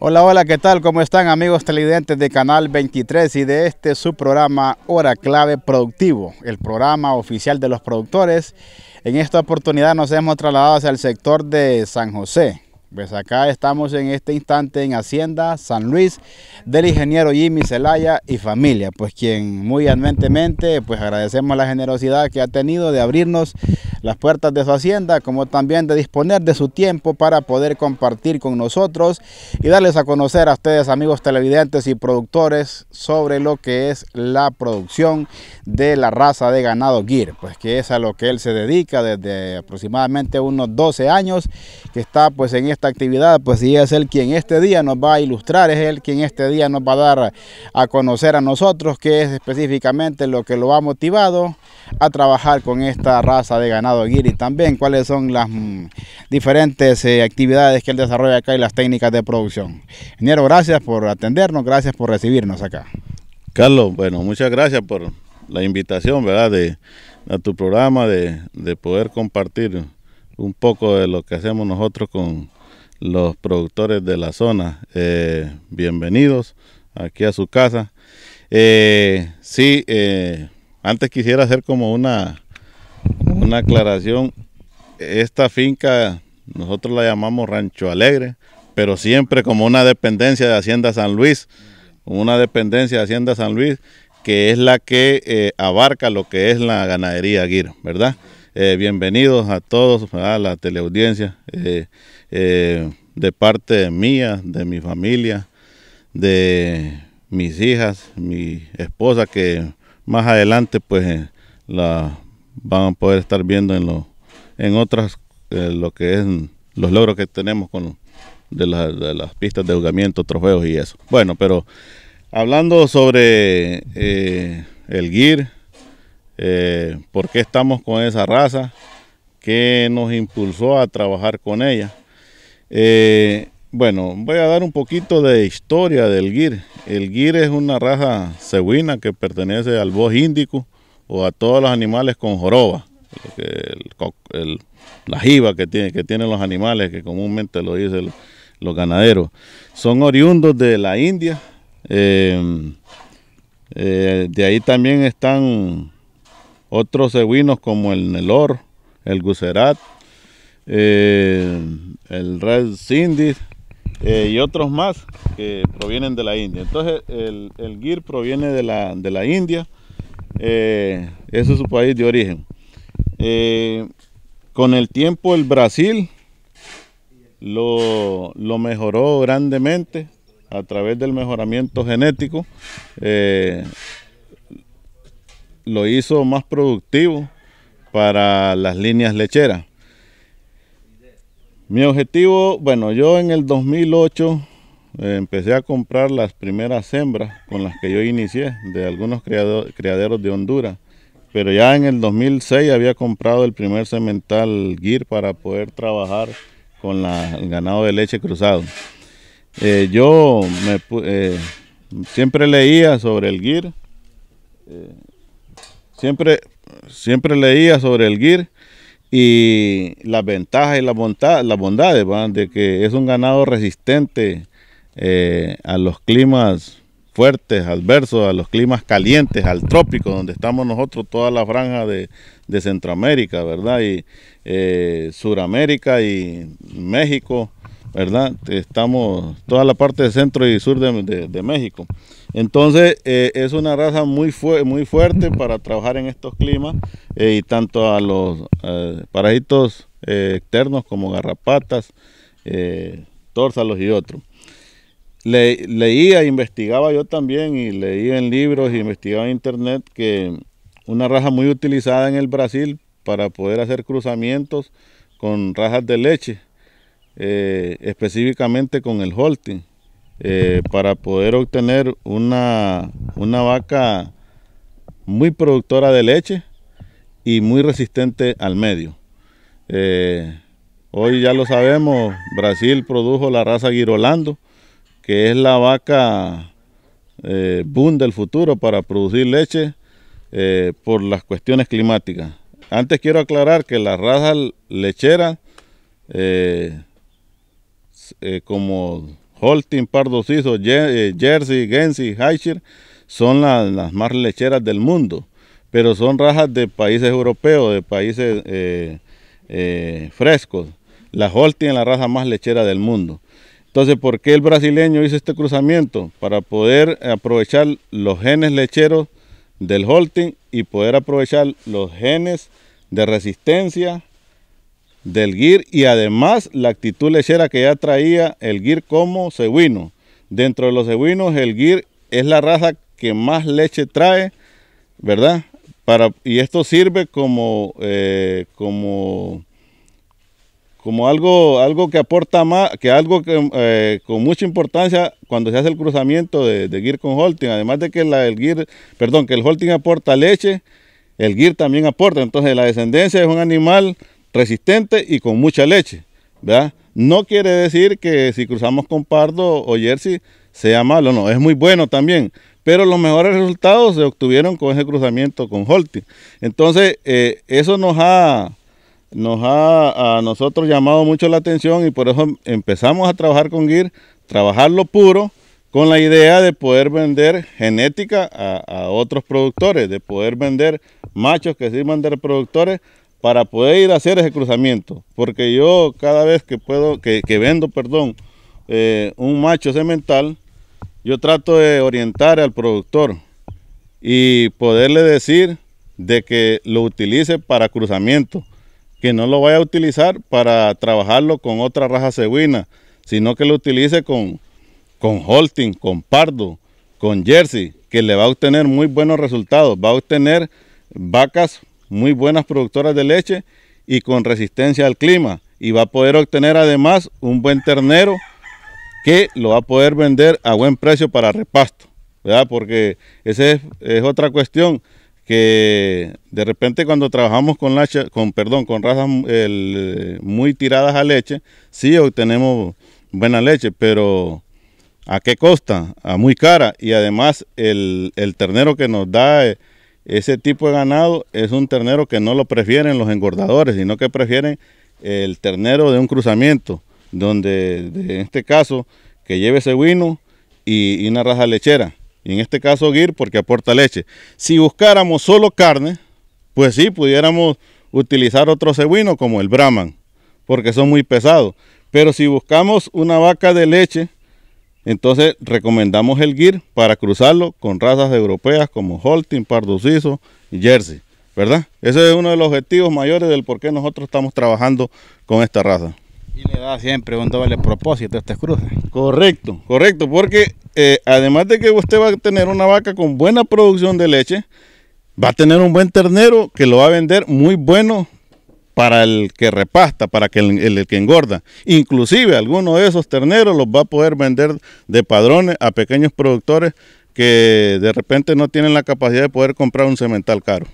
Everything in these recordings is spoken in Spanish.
Hola, hola, ¿qué tal? ¿Cómo están amigos televidentes de Canal 23 y de este su programa Hora Clave Productivo, el programa oficial de los productores? En esta oportunidad nos hemos trasladado hacia el sector de San José, pues acá estamos en este instante en Hacienda San Luis del ingeniero Jimmy Celaya y familia, pues quien muy ambientemente pues agradecemos la generosidad que ha tenido de abrirnos las puertas de su hacienda, como también de disponer de su tiempo para poder compartir con nosotros y darles a conocer a ustedes amigos televidentes y productores sobre lo que es la producción de la raza de ganado guir, pues que es a lo que él se dedica desde aproximadamente unos 12 años, que está pues en este esta actividad, pues sí es el quien este día nos va a ilustrar, es el quien este día nos va a dar a conocer a nosotros qué es específicamente lo que lo ha motivado a trabajar con esta raza de ganado guiri también, cuáles son las mm, diferentes eh, actividades que él desarrolla acá y las técnicas de producción. Ingeniero, gracias por atendernos, gracias por recibirnos acá. Carlos, bueno, muchas gracias por la invitación, ¿verdad?, de, a tu programa, de poder compartir un poco de lo que hacemos nosotros con, los productores de la zona. Eh, bienvenidos aquí a su casa. Eh, sí, eh, antes quisiera hacer como una, una aclaración. Esta finca nosotros la llamamos Rancho Alegre, pero siempre como una dependencia de Hacienda San Luis, una dependencia de Hacienda San Luis que es la que abarca lo que es la ganadería Aguirre, ¿verdad? bienvenidos a todos, a la teleaudiencia. Eh, de parte mía, de mi familia, de mis hijas, mi esposa, que más adelante pues eh, la van a poder estar viendo en, lo, en otras, eh, lo que es los logros que tenemos con de, las pistas de ahogamiento, trofeos y eso. Bueno, pero hablando sobre el GIR, por qué estamos con esa raza, qué nos impulsó a trabajar con ella. Eh, bueno, voy a dar un poquito de historia del guir. El guir es una raza cebuina que pertenece al bosque índico o a todos los animales con joroba. la jiva que, tiene, que tienen los animales, que comúnmente lo dicen los ganaderos. Son oriundos de la India. Em, eh, de ahí también están otros cebuinos como el Nelor, el Gucerat, eh, el Red Cindy eh, y otros más que provienen de la India. Entonces el, gir proviene de la, India, eh, ese es su país de origen. con el tiempo el Brasil lo, mejoró grandemente a través del mejoramiento genético, lo hizo más productivo para las líneas lecheras. Mi objetivo, bueno, yo en el 2008 eh, empecé a comprar las primeras hembras con las que yo inicié, de algunos criaderos de Honduras. Pero ya en el 2006 había comprado el primer cemental GIR para poder trabajar con la, el ganado de leche cruzado. Eh, yo me, eh, siempre leía sobre el GIR, siempre, siempre leía sobre el GIR y las ventajas y las, bondades, las de que es un ganado resistente eh, a los climas fuertes, adversos, a los climas calientes, al trópico, donde estamos nosotros, toda la franja de, de Centroamérica, ¿verdad? Y eh, Suramérica y México ¿verdad? Estamos toda la parte de centro y sur de, México. Entonces eh, es una raza muy, fuerte para trabajar en estos climas eh, y tanto a los eh, eh externos como garrapatas, tórsalos y otros. leía, investigaba yo también y leía en libros y investigaba en internet que una raza muy utilizada en el Brasil para poder hacer cruzamientos con rajas de leche, eh, específicamente con el Holting, eh, para poder obtener una, vaca muy productora de leche y muy resistente al medio. Eh, hoy ya lo sabemos, Brasil produjo la raza Guirolando... que es la vaca boom del futuro para producir leche por las cuestiones climáticas. Antes quiero aclarar que la raza lechera... Eh, como Holting, Pardo Ciso, eh, Jersey, Gensi, Heischer, son las más lecheras del mundo, pero son rajas de países europeos, de países eh, frescos. La Holting es la raza más lechera del mundo. Entonces, ¿por qué el brasileño hizo este cruzamiento? Para poder aprovechar los genes lecheros del Holting y poder aprovechar los genes de resistencia del GIR y además la actitud lechera que ya traía el GIR como cebuino. Dentro de los cebuinos el GIR es la raza que más leche trae, ¿verdad? Para, y esto sirve como, eh, como, como algo, algo que aporta más, que algo que, eh, con mucha importancia cuando se hace el cruzamiento de, de con Holting. Además de que la, el GIR, perdón, que el Holting aporta leche, el GIR también aporta. Entonces la descendencia es un animal resistente y con mucha leche. No quiere decir que si cruzamos con pardo o jersey sea malo, no, es muy bueno también. Pero los mejores resultados se obtuvieron con ese cruzamiento con Holti. Entonces, eh, eso nos ha, nos ha a nosotros llamado mucho la atención y por eso empezamos a trabajar con GIR, trabajarlo puro, con la idea de poder vender genética a, a otros productores, de poder vender machos que sirvan de reproductores para poder ir a hacer ese cruzamiento. Porque yo cada vez que puedo, que, vendo, perdón, eh, un macho semental, yo trato de orientar al productor y poderle decir de que lo utilice para cruzamiento, que no lo vaya a utilizar para trabajarlo con otra raza cebuina, sino que lo utilice con, con Holting, con Pardo, con Jersey, que le va a obtener muy buenos resultados, va a obtener vacas muy buenas productoras de leche y con resistencia al clima. Y va a poder obtener además un buen ternero que lo va a poder vender a buen precio para repasto, ¿verdad? Porque esa es, otra cuestión que de repente cuando trabajamos con, con, perdón, con razas muy tiradas a leche, sí obtenemos buena leche, pero ¿a qué costa? A muy cara. Y además el, ternero que nos da... Eh, ese tipo de ganado es un ternero que no lo prefieren los engordadores, sino que prefieren el ternero de un cruzamiento, donde en este caso que lleve cebuino y, una raja lechera. Y en este caso guir porque aporta leche. Si buscáramos solo carne, pues sí, pudiéramos utilizar otro cebuino como el Brahman, porque son muy pesados. Pero si buscamos una vaca de leche, entonces recomendamos el GIR para cruzarlo con razas europeas como Holting, Pardo y Jersey, ¿verdad? Ese es uno de los objetivos mayores del por qué nosotros estamos trabajando con esta raza. Y le da siempre un doble propósito a este cruce. Correcto, correcto, porque eh, además de que usted va a tener una vaca con buena producción de leche, va a tener un buen ternero que lo va a vender muy bueno para el que repasta, para que el, que engorda. Inclusive algunos de esos terneros los va a poder vender de padrones a pequeños productores que de repente no tienen la capacidad de poder comprar un cemental caro.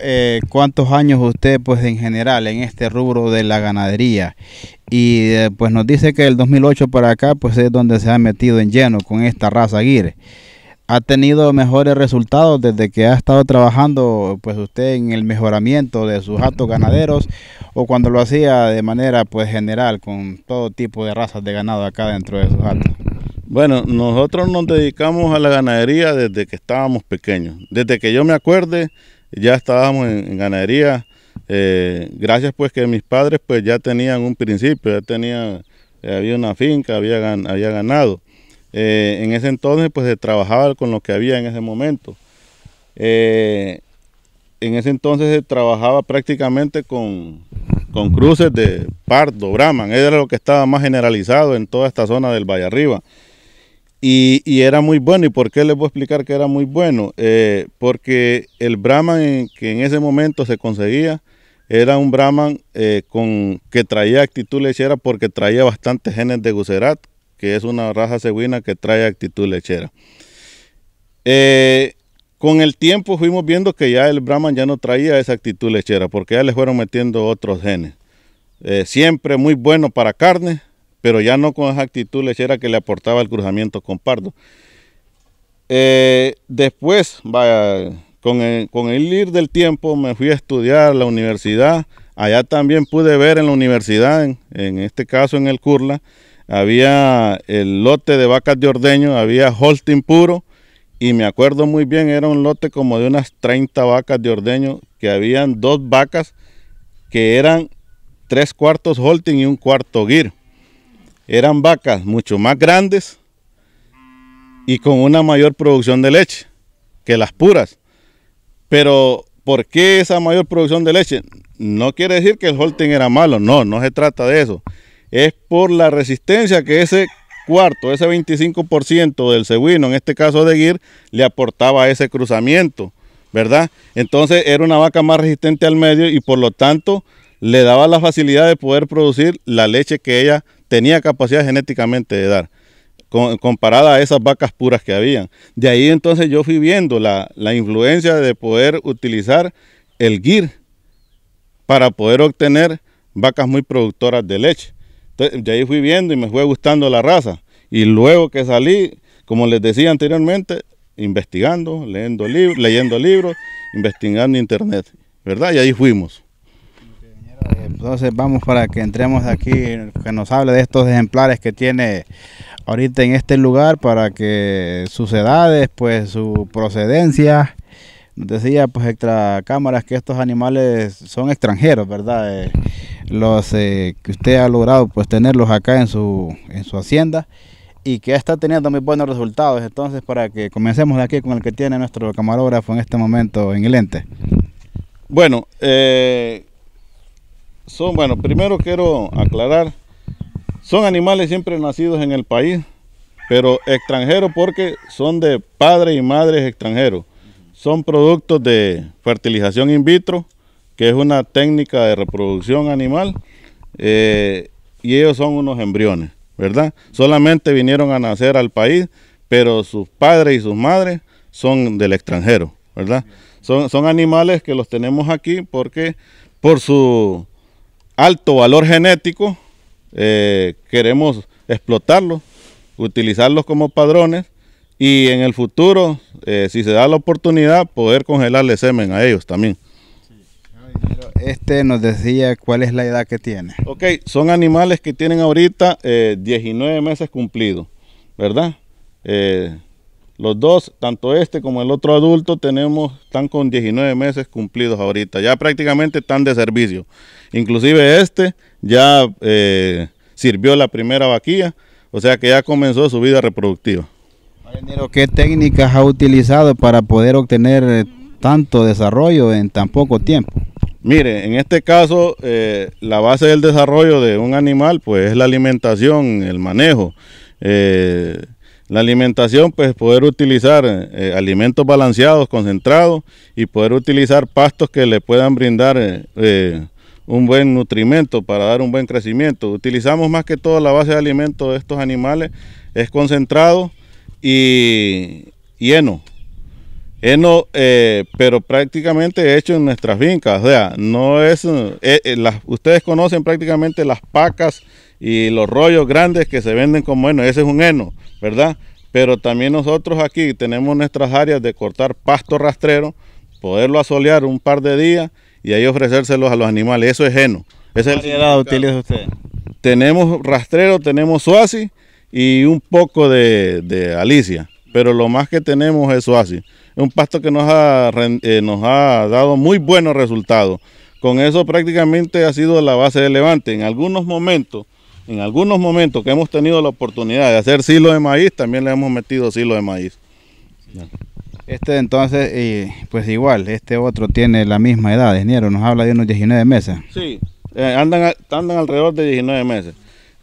Eh, ¿cuántos años usted, pues en general, en este rubro de la ganadería? Y eh, pues nos dice que el 2008 para acá, pues es donde se ha metido en lleno con esta raza Aguirre ha tenido mejores resultados desde que ha estado trabajando pues usted en el mejoramiento de sus actos ganaderos o cuando lo hacía de manera pues general con todo tipo de razas de ganado acá dentro de sus actos? Bueno, nosotros nos dedicamos a la ganadería desde que estábamos pequeños. Desde que yo me acuerde ya estábamos en, ganadería. Eh, gracias pues que mis padres pues ya tenían un principio, ya tenían, eh, había una finca, había, había ganado. Eh, en ese entonces pues se trabajaba con lo que había en ese momento. Eh, en ese entonces se trabajaba prácticamente con, con cruces de pardo, brahman, era lo que estaba más generalizado en toda esta zona del Valle Arriba. Y, era muy bueno, ¿y por qué les voy a explicar que era muy bueno? Eh, porque el brahman que en ese momento se conseguía era un brahman con, que traía actitud era porque traía bastantes genes de Gucerat, que es una raza cebuina que trae actitud lechera. Eh, con el tiempo fuimos viendo que ya el Brahman ya no traía esa actitud lechera, porque ya le fueron metiendo otros genes. Eh, siempre muy bueno para carne, pero ya no con esa actitud lechera que le aportaba el cruzamiento con pardo. Eh, después, vaya, con el, ir del tiempo, me fui a estudiar a la universidad. Allá también pude ver en la universidad, en este caso en el Curla, había el lote de vacas de ordeño, había holting puro y me acuerdo muy bien, era un lote como de unas 30 vacas de ordeño, que habían dos vacas que eran tres cuartos holting y un cuarto Gir. Eran vacas mucho más grandes y con una mayor producción de leche que las puras. Pero, ¿por qué esa mayor producción de leche? No quiere decir que el holting era malo, no, no se trata de eso es por la resistencia que ese cuarto, ese 25% del cebuino, en este caso de Gir, le aportaba a ese cruzamiento, ¿verdad? Entonces era una vaca más resistente al medio y por lo tanto le daba la facilidad de poder producir la leche que ella tenía capacidad genéticamente de dar, comparada a esas vacas puras que habían. De ahí entonces yo fui viendo la, influencia de poder utilizar el Gir para poder obtener vacas muy productoras de leche de ahí fui viendo y me fue gustando la raza. Y luego que salí, como les decía anteriormente, investigando, leyendo, libros, leyendo libros, investigando internet, ¿verdad? Y ahí fuimos. Entonces vamos para que entremos aquí, que nos hable de estos ejemplares que tiene ahorita en este lugar para que sus edades, pues su procedencia. Decía pues extra cámaras que estos animales son extranjeros, ¿verdad? Eh, los eh, que usted ha logrado pues tenerlos acá en su, en su hacienda y que está teniendo muy buenos resultados. Entonces, para que comencemos aquí con el que tiene nuestro camarógrafo en este momento en el ente. Bueno, eh, son, bueno, primero quiero aclarar, son animales siempre nacidos en el país, pero extranjeros porque son de padres y madres extranjeros. Son productos de fertilización in vitro que es una técnica de reproducción animal, eh, y ellos son unos embriones, ¿verdad? Solamente vinieron a nacer al país, pero sus padres y sus madres son del extranjero, ¿verdad? Son, son animales que los tenemos aquí porque por su alto valor genético eh, queremos explotarlos, utilizarlos como padrones y en el futuro, eh, si se da la oportunidad, poder congelarle semen a ellos también. Este nos decía cuál es la edad que tiene. Ok, son animales que tienen ahorita 19 eh, meses cumplidos, ¿verdad? Eh, los dos, tanto este como el otro adulto, tenemos, están con 19 meses cumplidos ahorita. Ya prácticamente están de servicio. Inclusive este ya eh, sirvió la primera vaquilla, o sea que ya comenzó su vida reproductiva. ¿qué técnicas ha utilizado para poder obtener tanto desarrollo en tan poco tiempo? Mire, en este caso, eh, la base del desarrollo de un animal, pues es la alimentación, el manejo. Eh, la alimentación, pues poder utilizar eh, alimentos balanceados, concentrados y poder utilizar pastos que le puedan brindar un buen nutrimento para dar un buen crecimiento. Utilizamos más que todo la base de alimentos de estos animales, es concentrado y lleno. Eno, eh, eh, pero prácticamente hecho en nuestras fincas. O sea, no es. Eh, ustedes conocen prácticamente las pacas y los rollos grandes que se venden como heno. Ese es un heno, ¿verdad? Pero también nosotros aquí tenemos nuestras áreas de cortar pasto rastrero, poderlo asolear un par de días y ahí ofrecérselos a los animales. Eso es heno. Ese es utiliza usted? Tenemos rastrero, tenemos suasi y un poco de, alicia. Pero lo más que tenemos es suasi un pasto que nos ha, eh, nos ha dado muy buenos resultados. Con eso prácticamente ha sido la base de Levante. En algunos momentos, en algunos momentos que hemos tenido la oportunidad de hacer silo de maíz, también le hemos metido silo de maíz. Este entonces, pues igual, este otro tiene la misma edad, ingeniero, nos habla de unos 19 meses. Sí, eh, andan, andan alrededor de 19 meses.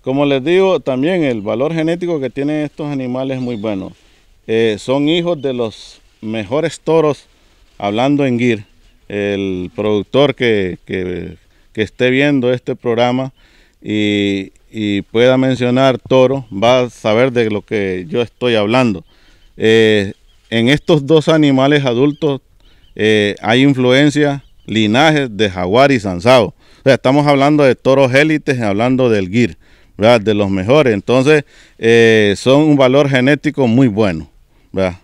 Como les digo, también el valor genético que tienen estos animales es muy bueno. Eh, son hijos de los mejores toros hablando en GIR. El productor que, esté viendo este programa y, pueda mencionar toro va a saber de lo que yo estoy hablando. Eh, en estos dos animales adultos eh, hay influencia, linajes de jaguar y sansao. O sea, estamos hablando de toros élites, hablando del guir, ¿verdad? de los mejores. Entonces, eh, son un valor genético muy bueno. ¿verdad?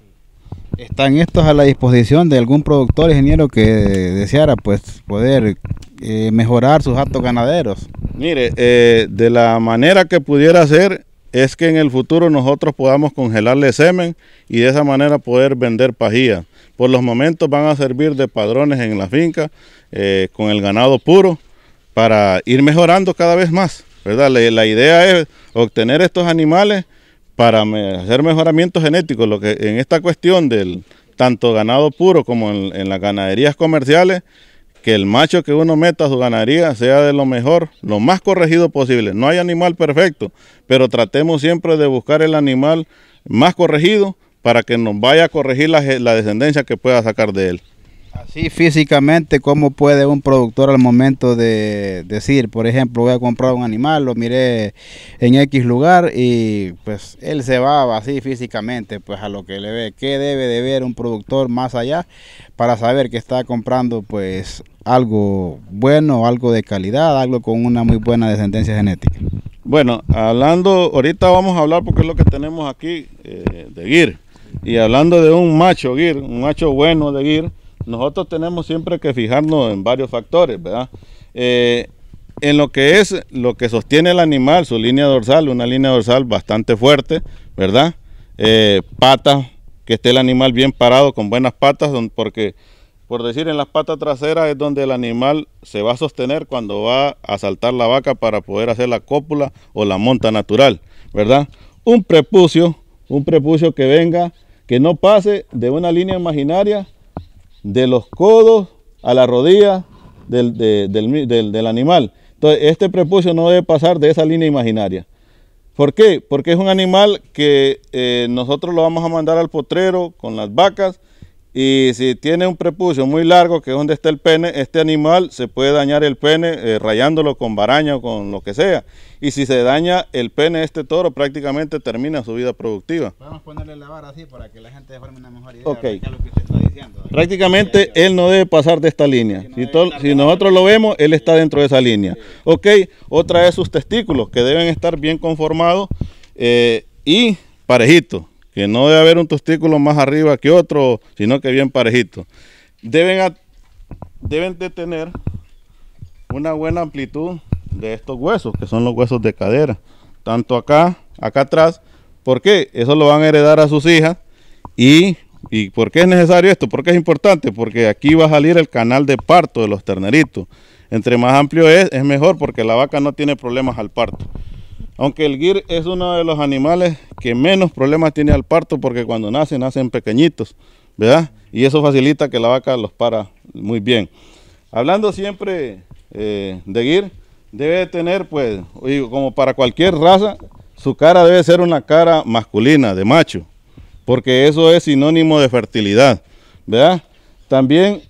¿Están estos a la disposición de algún productor ingeniero que deseara pues poder eh, mejorar sus actos ganaderos? Mire, eh, de la manera que pudiera ser es que en el futuro nosotros podamos congelarle semen y de esa manera poder vender pajía. Por los momentos van a servir de padrones en la finca eh, con el ganado puro para ir mejorando cada vez más, ¿verdad? la idea es obtener estos animales para hacer mejoramiento genético, lo que en esta cuestión del tanto ganado puro como en, las ganaderías comerciales, que el macho que uno meta a su ganadería sea de lo mejor, lo más corregido posible. No hay animal perfecto, pero tratemos siempre de buscar el animal más corregido para que nos vaya a corregir la descendencia que pueda sacar de él. Así físicamente, ¿cómo puede un productor al momento de decir, por ejemplo, voy a comprar un animal, lo miré en X lugar y pues él se va así físicamente pues a lo que le ve? ¿Qué debe de ver un productor más allá para saber que está comprando pues algo bueno, algo de calidad, algo con una muy buena descendencia genética? Bueno, hablando, ahorita vamos a hablar porque es lo que tenemos aquí eh, de GIR. Y hablando de un macho GIR, un macho bueno de GIR, nosotros tenemos siempre que fijarnos en varios factores, ¿verdad? Eh, en lo que es lo que sostiene el animal, su línea dorsal, una línea dorsal bastante fuerte, ¿verdad? Eh, patas, que esté el animal bien parado con buenas patas, porque por decir en las patas traseras es donde el animal se va a sostener cuando va a saltar la vaca para poder hacer la cópula o la monta natural, ¿verdad? Un prepucio, un prepucio que venga, que no pase de una línea imaginaria de los codos a la rodilla del, del, animal. Entonces, este prepucio no debe pasar de esa línea imaginaria. ¿Por qué? Porque es un animal que eh, nosotros lo vamos a mandar al potrero con las vacas y si tiene un prepucio muy largo, que es donde está el pene, este animal se puede dañar el pene eh, rayándolo con baraña o con lo que sea. Y si se daña el pene, este toro prácticamente termina su vida productiva. Vamos ponerle la vara así para que la gente forme una mejor idea de lo que usted está diciendo. ¿eh? Prácticamente él no debe pasar de esta línea. Si, nosotros lo vemos, él está dentro de esa línea. Ok, otra es sus testículos, que deben estar bien conformados eh, y parejitos que no debe haber un testículo más arriba que otro, sino que bien parejito. Deben, deben de tener una buena amplitud de estos huesos, que son los huesos de cadera, tanto acá, acá atrás, porque eso lo van a heredar a sus hijas y ¿Y por qué es necesario esto? ¿Por qué es importante? Porque aquí va a salir el canal de parto de los terneritos. Entre más amplio es, es mejor porque la vaca no tiene problemas al parto. Aunque el guir es uno de los animales que menos problemas tiene al parto porque cuando nacen, nacen pequeñitos, ¿verdad? Y eso facilita que la vaca los para muy bien. Hablando siempre eh, de guir, debe tener, pues, como para cualquier raza, su cara debe ser una cara masculina, de macho, porque eso es sinónimo de fertilidad, ¿verdad? También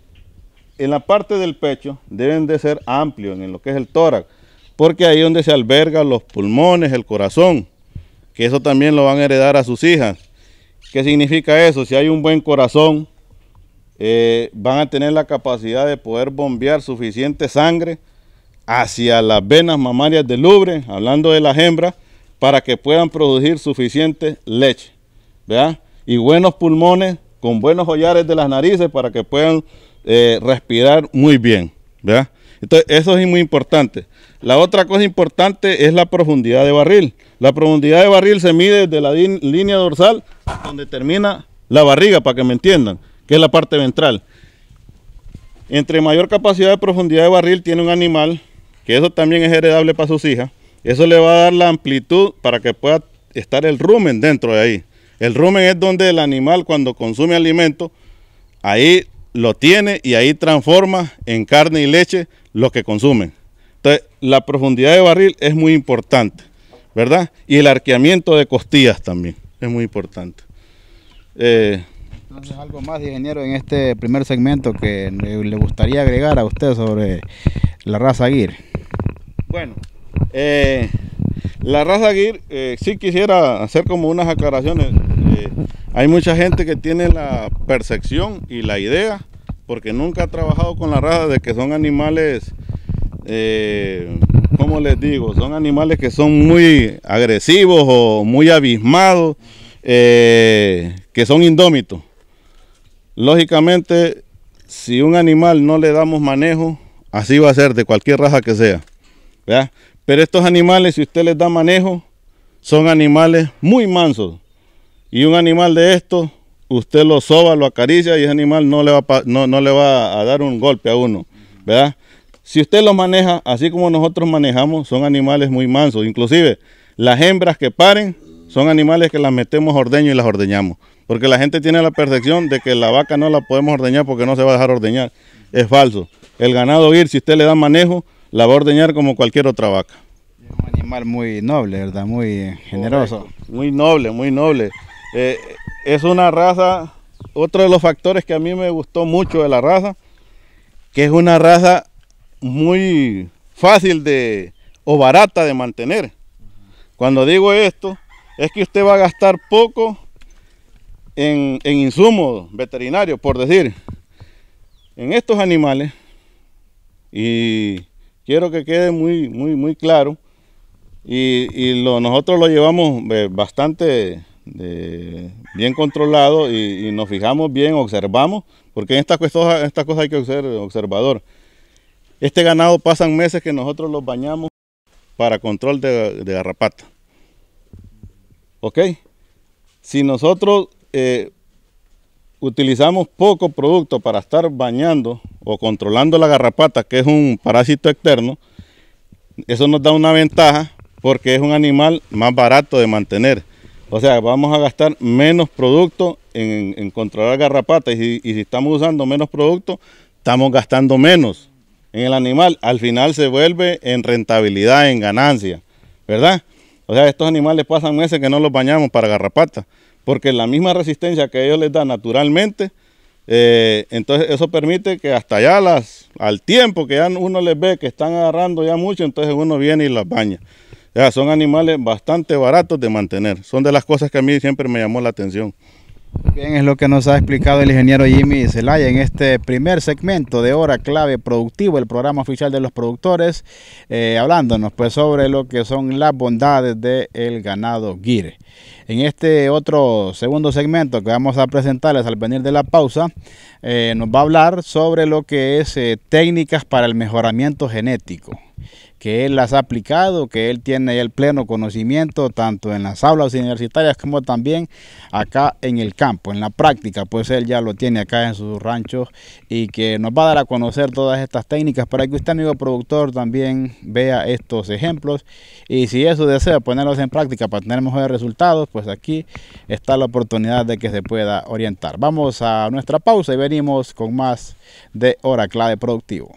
en la parte del pecho deben de ser amplios en lo que es el tórax porque ahí es donde se albergan los pulmones, el corazón, que eso también lo van a heredar a sus hijas. ¿Qué significa eso? Si hay un buen corazón, eh, van a tener la capacidad de poder bombear suficiente sangre hacia las venas mamarias del lubre, hablando de las hembras, para que puedan producir suficiente leche, ¿verdad? Y buenos pulmones con buenos hollares de las narices para que puedan eh, respirar muy bien, ¿verdad? Entonces, eso es muy importante. La otra cosa importante es la profundidad de barril. La profundidad de barril se mide desde la línea dorsal donde termina la barriga, para que me entiendan, que es la parte ventral. Entre mayor capacidad de profundidad de barril tiene un animal, que eso también es heredable para sus hijas, eso le va a dar la amplitud para que pueda estar el rumen dentro de ahí. El rumen es donde el animal cuando consume alimento, ahí lo tiene y ahí transforma en carne y leche los que consumen. Entonces, la profundidad de barril es muy importante, ¿verdad? Y el arqueamiento de costillas también es muy importante. Eh, entonces, algo más, ingeniero, en este primer segmento que le gustaría agregar a usted sobre la raza Aguirre. Bueno, eh, la raza Aguirre, eh, sí quisiera hacer como unas aclaraciones. hay mucha gente que tiene la percepción y la idea porque nunca ha trabajado con la raza de que son animales, eh, ¿cómo les digo? Son animales que son muy agresivos o muy abismados, eh, que son indómitos. Lógicamente, si un animal no le damos manejo, así va a ser de cualquier raza que sea. Pero estos animales, si usted les da manejo, son animales muy mansos. Y un animal de estos usted lo soba, lo acaricia y ese animal no le va, no, le va a dar un golpe a uno, ¿verdad? Si usted lo maneja, así como nosotros manejamos, son animales muy mansos. Inclusive, las hembras que paren son animales que las metemos ordeño y las ordeñamos. Porque la gente tiene la percepción de que la vaca no la podemos ordeñar porque no se va a dejar ordeñar. Es falso. El ganado ir, si usted le da manejo, la va a ordeñar como cualquier otra vaca. Es un animal muy noble, ¿verdad? Muy eh, generoso. Muy noble, muy noble. Eh, es una raza, otro de los factores que a mí me gustó mucho de la raza, que es una raza muy fácil de o barata de mantener. Cuando digo esto, es que usted va a gastar poco en, insumos veterinarios, por decir, en estos animales, y quiero que quede muy, muy, muy claro, y, nosotros lo llevamos eh, bastante eh, bien controlado y, nos fijamos bien, observamos, porque en estas cosas, esta cosa hay que ser observador. Este ganado pasan meses que nosotros los bañamos para control de, garrapata. ¿Ok? Si nosotros eh, utilizamos poco producto para estar bañando o controlando la garrapata, que es un parásito externo, eso nos da una ventaja porque es un animal más barato de mantener. O sea, vamos a gastar menos producto en, controlar garrapatas y, si estamos usando menos producto, estamos gastando menos en el animal. Al final se vuelve en rentabilidad, en ganancia, ¿verdad? O sea, estos animales pasan meses que no los bañamos para garrapatas, porque la misma resistencia que ellos les dan naturalmente, eh, entonces eso permite que hasta allá las, al tiempo que ya uno les ve que están agarrando ya mucho, entonces uno viene y las baña. Ya, son animales bastante baratos de mantener. Son de las cosas que a mí siempre me llamó la atención. Bien, es lo que nos ha explicado el ingeniero Jimmy Zelaya en este primer segmento de Hora Clave Productivo, el programa oficial de los productores, eh, hablándonos pues sobre lo que son las bondades del de ganado guire. En este otro segundo segmento que vamos a presentarles al venir de la pausa, eh, nos va a hablar sobre lo que es eh, técnicas para el mejoramiento genético que él las ha aplicado, que él tiene el pleno conocimiento tanto en las aulas universitarias como también acá en el campo, en la práctica, pues él ya lo tiene acá en sus ranchos y que nos va a dar a conocer todas estas técnicas para que usted amigo productor también vea estos ejemplos y si eso desea ponerlos en práctica para tener mejores resultados, pues aquí está la oportunidad de que se pueda orientar. Vamos a nuestra pausa y venimos con más de Hora Clave Productivo.